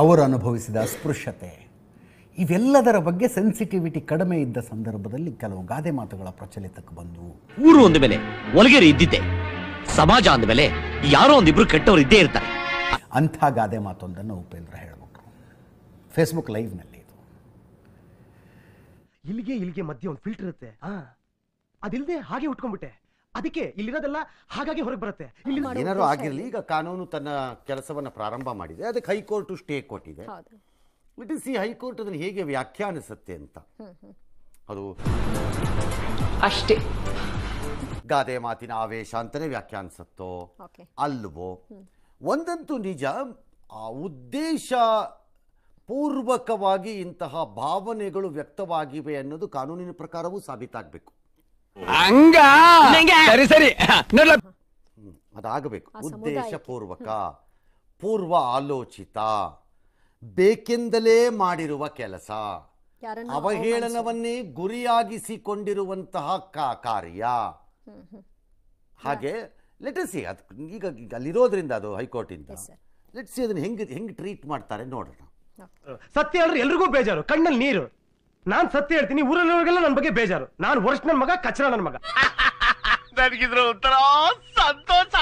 ಅವರು ಅನುಭವಿಸಿದ ಅಸ್ಪೃಶ್ಯತೆ ಇವೆಲ್ಲದರ ಬಗ್ಗೆ ಸೆನ್ಸಿಟಿವಿಟಿ ಕಡಿಮೆ ಇದ್ದ ಸಂದರ್ಭದಲ್ಲಿ ಕೆಲವು ಗಾದೆ ಮಾತುಗಳ ಪ್ರಚಲಿತಕ್ಕೆ ಬಂದವು ಊರು ಒಂದು ಮೇಲೆ ಒಳಗೆರು ಇದ್ದಿದ್ದೆ ಸಮಾಜ ಮೇಲೆ ಯಾರೋ ಒಂದಿಬ್ರು ಕೆಟ್ಟವರು ಇದ್ದೇ ಇರ್ತಾರೆ ಅಂಥ ಗಾದೆ ಮಾತೊಂದನ್ನು ಉಪೇಂದ್ರ ಹೇಳಬೇಕು ಫೇಸ್ಬುಕ್ ಲೈವ್ನಲ್ಲಿ ಇದು ಇಲ್ಲಿಗೆ ಇಲ್ಲಿಗೆ ಮಧ್ಯೆ ಒಂದು ಫಿಲ್ಟರ್ ಇರುತ್ತೆ ಅದಿಲ್ಲದೆ ಹಾಗೆ ಉಟ್ಕೊಂಡ್ಬಿಟ್ಟೆ ಅದಕ್ಕೆ ಇಲ್ಲಿರೋದೆಲ್ಲ ಹಾಗಾಗಿ ಹೊರಗೆ ಬರುತ್ತೆ ಇಲ್ಲಿ ಏನಾದ್ರು ಆಗಿರಲಿ ಈಗ ಕಾನೂನು ತನ್ನ ಕೆಲಸವನ್ನು ಪ್ರಾರಂಭ ಮಾಡಿದೆ ಅದಕ್ಕೆ ಹೈಕೋರ್ಟ್ ಸ್ಟೇ ಕೊಟ್ಟಿದೆ ಇಟ್ ಇಸ್ ಈ ಹೈಕೋರ್ಟ್ ಅದನ್ನು ಹೇಗೆ ವ್ಯಾಖ್ಯಾನಿಸುತ್ತೆ ಅಂತ ಅದು ಅಷ್ಟೇ ಗಾದೆ ಮಾತಿನ ಆವೇಶ ಅಂತಲೇ ವ್ಯಾಖ್ಯಾನಿಸುತ್ತೋ ಅಲ್ವೋ ಒಂದಂತೂ ನಿಜ ಆ ಉದ್ದೇಶ ಪೂರ್ವಕವಾಗಿ ಇಂತಹ ಭಾವನೆಗಳು ವ್ಯಕ್ತವಾಗಿವೆ ಅನ್ನೋದು ಕಾನೂನಿನ ಪ್ರಕಾರವೂ ಸಾಬೀತಾಗಬೇಕು ಹಂಗ ಸರಿ ಸರಿ ಅದಾಗಬೇಕು ಉದ್ದೇಶ ಪೂರ್ವಕ ಪೂರ್ವ ಆಲೋಚಿತ ಬೇಕೆಂದಲೇ ಮಾಡಿರುವ ಕೆಲಸ ಅವಹೇಳನವನ್ನೇ ಗುರಿಯಾಗಿಸಿಕೊಂಡಿರುವಂತಹ ಕಾರ್ಯ ಹಾಗೆ ಲೆಟಸಿ ಅದು ಈಗ ಅಲ್ಲಿರೋದ್ರಿಂದ ಅದು ಹೈಕೋರ್ಟ್ ಇಂದ ಲೆಟ್ಸಿ ಅದನ್ನ ಹೆಂಗ್ ಹೆಂಗ್ ಟ್ರೀಟ್ ಮಾಡ್ತಾರೆ ನೋಡೋಣ ಸತ್ಯ ಹೇಳ್ರಿ ಎಲ್ರಿಗೂ ಬೇಜಾರು ಕಣ್ಣಲ್ಲಿ ನೀರು ನಾನ್ ಸತ್ಯ ಹೇಳ್ತೀನಿ ಊರಲ್ಲಿರೋರಿಗೆಲ್ಲ ನನ್ನ ಬಗ್ಗೆ ಬೇಜಾರು ನಾನು ವರ್ಷ ನನ್ನ ಮಗ ಕಚ್ಚರ ನನ್ ಮಗ ನನಗಿದ್ರ ಉತ್ತರ ಸಂತೋಷ